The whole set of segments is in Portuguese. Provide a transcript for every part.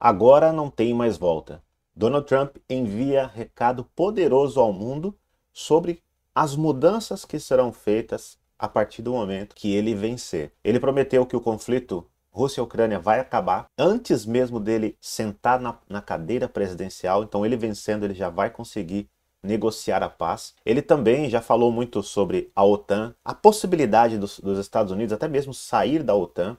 Agora não tem mais volta. Donald Trump envia recado poderoso ao mundo sobre as mudanças que serão feitas a partir do momento que ele vencer. Ele prometeu que o conflito Rússia-Ucrânia vai acabar antes mesmo dele sentar na, na, cadeira presidencial. Então, ele vencendo, ele já vai conseguir negociar a paz. Ele também já falou muito sobre a OTAN, a possibilidade dos, dos Estados Unidos até mesmo sair da OTAN.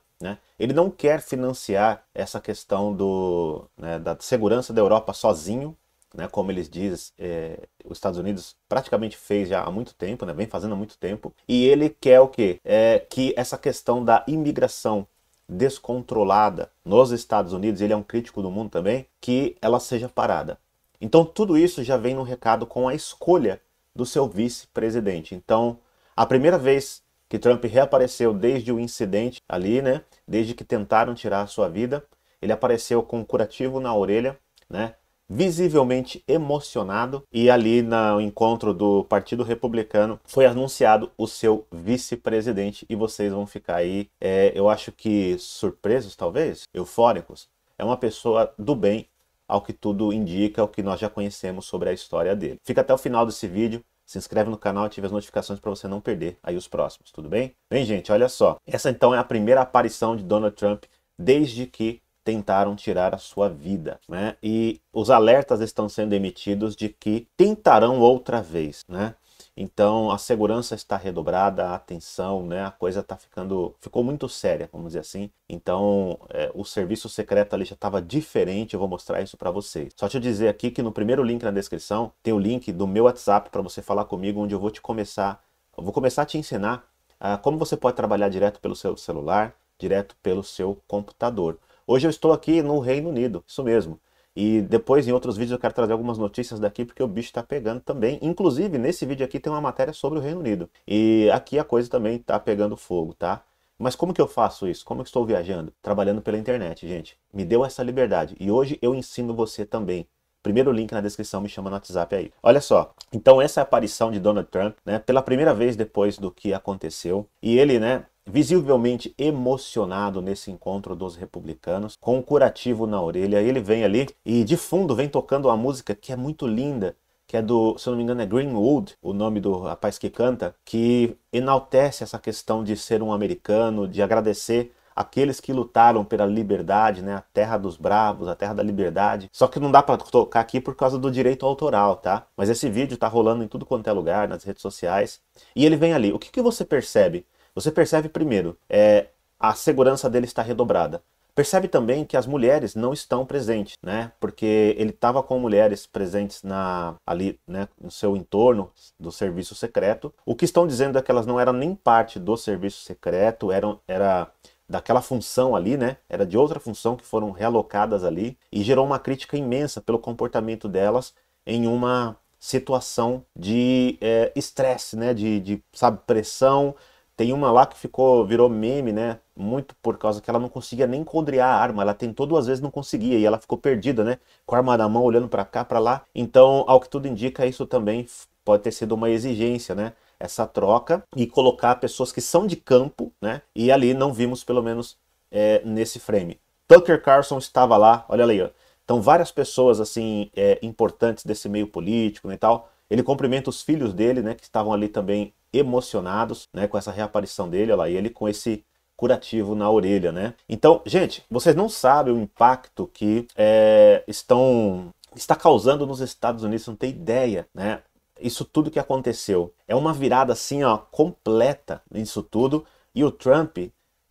Ele não quer financiar essa questão do, né, da segurança da Europa sozinho, né, como eles dizem, é, os Estados Unidos praticamente fez já há muito tempo, né, vem fazendo há muito tempo. E ele quer o quê? É, que essa questão da imigração descontrolada nos Estados Unidos, ele é um crítico do mundo também, que ela seja parada. Então tudo isso já vem no recado com a escolha do seu vice-presidente. Então, a primeira vez que Trump reapareceu desde o incidente ali, né? Desde que tentaram tirar a sua vida. Ele apareceu com um curativo na orelha, né? Visivelmente emocionado, e ali no encontro do Partido Republicano foi anunciado o seu vice-presidente. E vocês vão ficar aí, é, eu acho que surpresos, talvez, eufóricos. É uma pessoa do bem, ao que tudo indica, ao que nós já conhecemos sobre a história dele. Fica até o final desse vídeo, se inscreve no canal, ative as notificações para você não perder aí os próximos, tudo bem? Bem, gente, olha só. Essa então é a primeira aparição de Donald Trump desde que tentaram tirar a sua vida, né? E os alertas estão sendo emitidos de que tentarão outra vez, né? Então a segurança está redobrada, a atenção, né? A coisa está ficando, ficou muito séria, vamos dizer assim. Então é, o serviço secreto ali já estava diferente. Eu vou mostrar isso para vocês. Só te dizer aqui que no primeiro link na descrição tem o link do meu WhatsApp para você falar comigo, onde eu vou te começar, vou começar a te ensinar ah, como você pode trabalhar direto pelo seu celular, direto pelo seu computador. Hoje eu estou aqui no Reino Unido, isso mesmo. E depois em outros vídeos eu quero trazer algumas notícias daqui porque o bicho tá pegando também. Inclusive nesse vídeo aqui tem uma matéria sobre o Reino Unido. E aqui a coisa também tá pegando fogo, tá? Mas como que eu faço isso? Como que estou viajando? Trabalhando pela internet, gente. Me deu essa liberdade e hoje eu ensino você também. Primeiro link na descrição, me chama no WhatsApp aí. Olha só, então essa é a aparição de Donald Trump, né, pela primeira vez depois do que aconteceu. E ele, né, visivelmente emocionado nesse encontro dos republicanos, com um curativo na orelha. Ele vem ali e de fundo vem tocando uma música que é muito linda, que é do, se eu não me engano, é Greenwood, o nome do rapaz que canta, que enaltece essa questão de ser um americano, de agradecer aqueles que lutaram pela liberdade, né? A terra dos bravos, a terra da liberdade. Só que não dá para tocar aqui por causa do direito autoral, tá? Mas esse vídeo tá rolando em tudo quanto é lugar, nas redes sociais. E ele vem ali. O que, que você percebe? Você percebe primeiro, é, a segurança dele está redobrada. Percebe também que as mulheres não estão presentes, né? Porque ele estava com mulheres presentes na, ali, né, no seu entorno do serviço secreto. O que estão dizendo é que elas não eram nem parte do serviço secreto, eram era daquela função ali, né? Era de outra função que foram realocadas ali e gerou uma crítica imensa pelo comportamento delas em uma situação de é, estresse, é, né? De, de sabe, pressão tem uma lá que ficou, virou meme, né? Muito por causa que ela não conseguia nem codrear a arma. Ela tentou duas vezes, não conseguia. E ela ficou perdida, né? Com a arma na mão, olhando para cá, para lá. Então, ao que tudo indica, isso também pode ter sido uma exigência, né? Essa troca e colocar pessoas que são de campo, né? E ali não vimos, pelo menos, é, nesse frame. Tucker Carlson estava lá, olha ali, ó. Então, várias pessoas, assim, é, importantes desse meio político né, e tal. Ele cumprimenta os filhos dele, né? Que estavam ali também emocionados, né, com essa reaparição dele, olha lá, e ele com esse curativo na orelha, né? Então, gente, vocês não sabem o impacto que é, estão está causando nos Estados Unidos, não tem ideia, né? Isso tudo que aconteceu é uma virada assim, ó, completa nisso tudo, e o Trump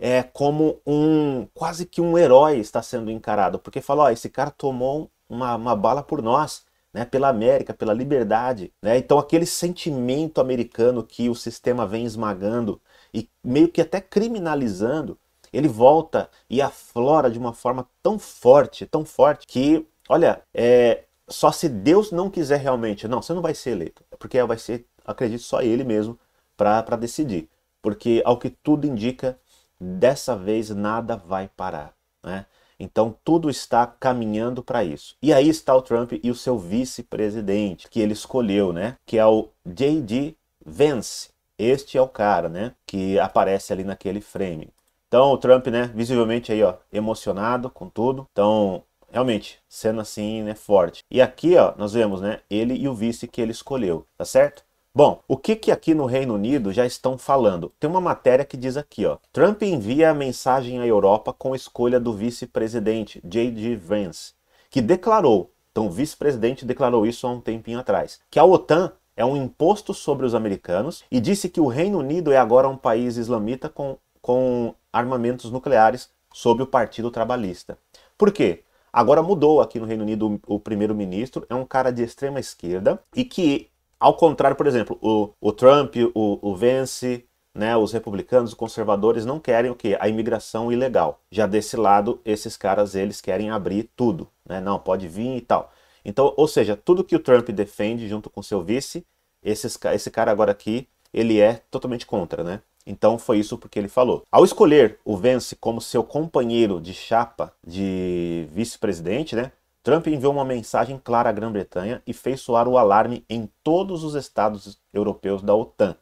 é como um quase que um herói está sendo encarado, porque falou, ó, esse cara tomou uma, uma bala por nós, né, pela América, pela liberdade. Né? Então, aquele sentimento americano que o sistema vem esmagando e meio que até criminalizando, ele volta e aflora de uma forma tão forte, tão forte, que, olha, é, só se Deus não quiser realmente, não, você não vai ser eleito, é porque vai ser, acredito, só ele mesmo para decidir. Porque, ao que tudo indica, dessa vez nada vai parar. Né? Então tudo está caminhando para isso. E aí está o Trump e o seu vice-presidente, que ele escolheu, né? Que é o J.D. Vance. Este é o cara, né? Que aparece ali naquele frame. Então o Trump, né, visivelmente aí, ó, emocionado com tudo. Então, realmente, cena assim, né, forte. E aqui, ó, nós vemos, né, ele e o vice que ele escolheu, tá certo? Bom, o que que aqui no Reino Unido já estão falando? Tem uma matéria que diz aqui, ó. Trump envia a mensagem à Europa com escolha do vice-presidente J.D. Vance, que declarou, então o vice-presidente declarou isso há um tempinho atrás, que a OTAN é um imposto sobre os americanos e disse que o Reino Unido é agora um país islamita com, com armamentos nucleares sob o Partido Trabalhista. Por quê? Agora mudou aqui no Reino Unido o primeiro-ministro, é um cara de extrema esquerda e que ao contrário, por exemplo, o, o Trump, o, o Vence, né, os republicanos, os conservadores não querem o quê? A imigração ilegal. Já desse lado, esses caras, eles querem abrir tudo, né? Não, pode vir e tal. Então, ou seja, tudo que o Trump defende junto com seu vice, esses, esse cara agora aqui, ele é totalmente contra, né? Então foi isso porque ele falou. Ao escolher o Vence como seu companheiro de chapa de vice-presidente, né? Trump enviou uma mensagem clara à Grã-Bretanha e fez soar o alarme em todos os estados europeus da OTAN,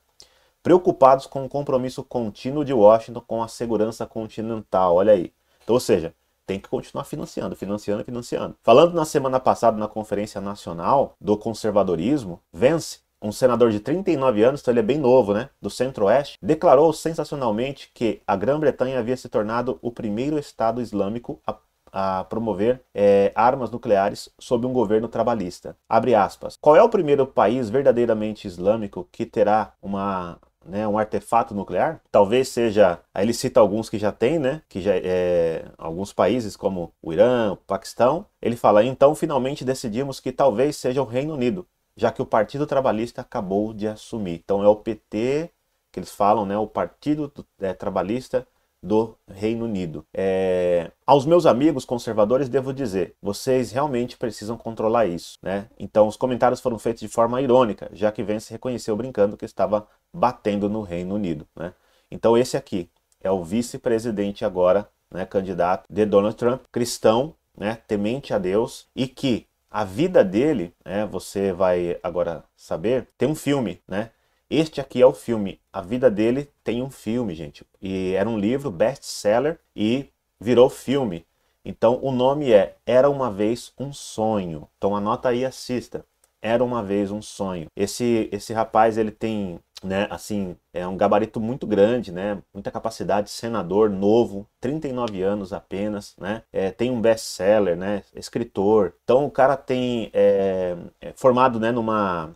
preocupados com o compromisso contínuo de Washington com a segurança continental. Olha aí. Então, ou seja, tem que continuar financiando, financiando, financiando. Falando na semana passada na Conferência Nacional do Conservadorismo, Vence, um senador de 39 anos, então ele é bem novo, né, do Centro-Oeste, declarou sensacionalmente que a Grã-Bretanha havia se tornado o primeiro Estado Islâmico a a promover é, armas nucleares sob um governo trabalhista. Abre aspas. Qual é o primeiro país verdadeiramente islâmico que terá uma né, um artefato nuclear. Talvez seja, aí ele cita alguns que já tem, né, que já é, alguns países como o Irã, o Paquistão. Ele fala: "Então finalmente decidimos que talvez seja o Reino Unido, já que o Partido Trabalhista acabou de assumir". Então é o PT que eles falam, né, o Partido é, Trabalhista do Reino Unido. É... Aos meus amigos conservadores, devo dizer, vocês realmente precisam controlar isso, né? Então, os comentários foram feitos de forma irônica, já que Vence reconheceu brincando que estava batendo no Reino Unido, né? Então, esse aqui é o vice-presidente agora, né, candidato de Donald Trump, cristão, né, temente a Deus, e que a vida dele, né, você vai agora saber, tem um filme, né? Este aqui é o filme. A vida dele tem um filme, gente. E era um livro best-seller e virou filme. Então o nome é Era uma vez um sonho. Então anota aí, assista. Era uma vez um sonho. Esse esse rapaz, ele tem, né, assim, é um gabarito muito grande, né? Muita capacidade, senador novo, 39 anos apenas, né? É, tem um best-seller, né? Escritor. Então o cara tem é, é formado, né, numa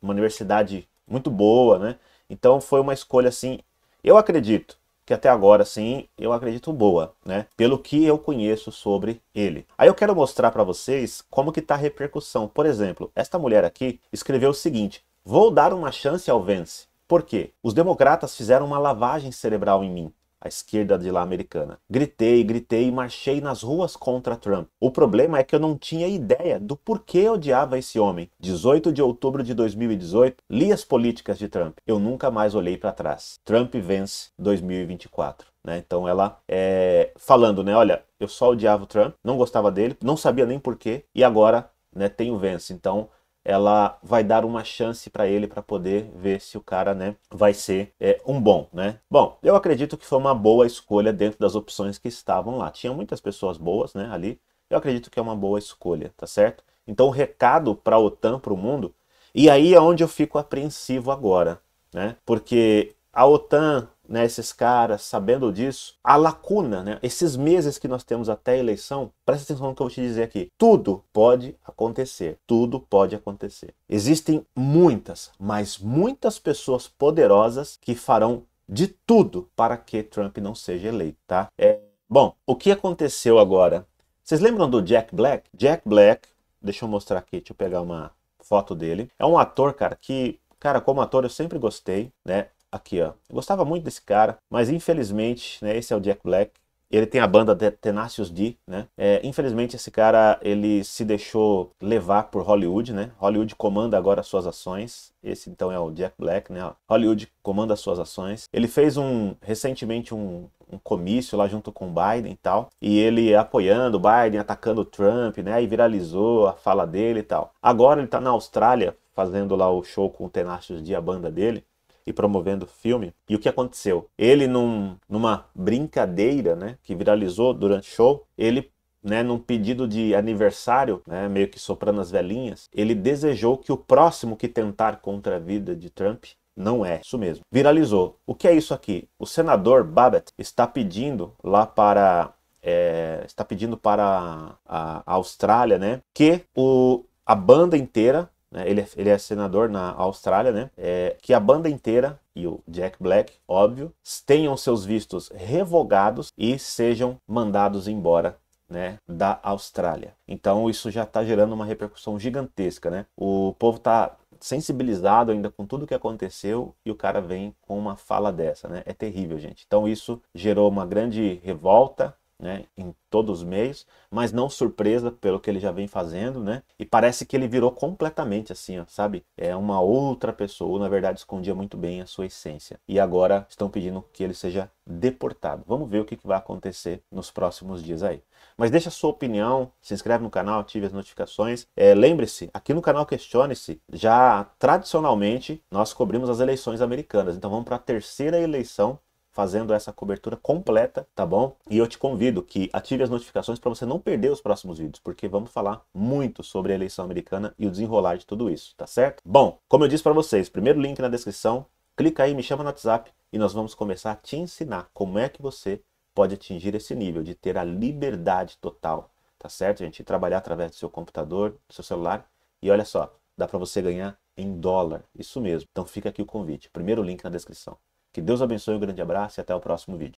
uma universidade muito boa, né? Então foi uma escolha assim, eu acredito que até agora sim, eu acredito boa, né? Pelo que eu conheço sobre ele. Aí eu quero mostrar para vocês como que tá a repercussão. Por exemplo, esta mulher aqui escreveu o seguinte: "Vou dar uma chance ao Vence. Por quê? Os democratas fizeram uma lavagem cerebral em mim a esquerda de lá americana. Gritei, gritei e marchei nas ruas contra Trump. O problema é que eu não tinha ideia do porquê eu odiava esse homem. 18 de outubro de 2018, li as políticas de Trump. Eu nunca mais olhei para trás. Trump vence 2024. Né? Então ela é, falando, né? Olha, eu só odiava o Trump, não gostava dele, não sabia nem porquê, e agora né, tem o vence. Então ela vai dar uma chance para ele para poder ver se o cara, né, vai ser é, um bom, né? Bom, eu acredito que foi uma boa escolha dentro das opções que estavam lá. Tinha muitas pessoas boas, né, ali. Eu acredito que é uma boa escolha, tá certo? Então, o recado para a OTAN, para o mundo, e aí é onde eu fico apreensivo agora, né? Porque a OTAN né, esses caras sabendo disso, a lacuna, né, esses meses que nós temos até a eleição, presta atenção no que eu vou te dizer aqui. Tudo pode acontecer, tudo pode acontecer. Existem muitas, mas muitas pessoas poderosas que farão de tudo para que Trump não seja eleito, tá? É, bom, o que aconteceu agora? Vocês lembram do Jack Black? Jack Black, deixa eu mostrar aqui, deixa eu pegar uma foto dele. É um ator, cara, que, cara, como ator eu sempre gostei, né? aqui, ó. Eu gostava muito desse cara, mas infelizmente, né, esse é o Jack Black. Ele tem a banda The Tenacious D, né? É, infelizmente, esse cara, ele se deixou levar por Hollywood, né? Hollywood comanda agora suas ações. Esse, então, é o Jack Black, né? Hollywood comanda suas ações. Ele fez um, recentemente, um, um comício lá junto com o Biden e tal. E ele apoiando o Biden, atacando o Trump, né? E viralizou a fala dele e tal. Agora ele tá na Austrália fazendo lá o show com o Tenacious D, a banda dele e promovendo o filme. E o que aconteceu? Ele, num, numa brincadeira né, que viralizou durante o show, ele né, num pedido de aniversário, né, meio que soprando as velhinhas, ele desejou que o próximo que tentar contra a vida de Trump não é. Isso mesmo. Viralizou. O que é isso aqui? O senador Babbitt está pedindo lá para. É, está pedindo para a, a Austrália, né? Que o, a banda inteira né? Ele é, ele é senador na Austrália, né? É, que a banda inteira e o Jack Black, óbvio, tenham seus vistos revogados e sejam mandados embora né, da Austrália. Então isso já está gerando uma repercussão gigantesca, né? O povo está sensibilizado ainda com tudo o que aconteceu e o cara vem com uma fala dessa, né? É terrível, gente. Então isso gerou uma grande revolta, né, em todos os meios, mas não surpresa pelo que ele já vem fazendo, né? E parece que ele virou completamente assim, ó, sabe? É uma outra pessoa, ou, na verdade escondia muito bem a sua essência. E agora estão pedindo que ele seja deportado. Vamos ver o que, que vai acontecer nos próximos dias aí. Mas deixa a sua opinião, se inscreve no canal, ative as notificações. É, Lembre-se, aqui no canal Questione-se, já tradicionalmente nós cobrimos as eleições americanas. Então vamos para a terceira eleição fazendo essa cobertura completa, tá bom? E eu te convido que ative as notificações para você não perder os próximos vídeos, porque vamos falar muito sobre a eleição americana e o desenrolar de tudo isso, tá certo? Bom, como eu disse para vocês, primeiro link na descrição, clica aí, me chama no WhatsApp e nós vamos começar a te ensinar como é que você pode atingir esse nível de ter a liberdade total, tá certo, gente? trabalhar através do seu computador, do seu celular e olha só, dá para você ganhar em dólar, isso mesmo. Então fica aqui o convite, primeiro link na descrição. Que Deus abençoe, um grande abraço e até o próximo vídeo.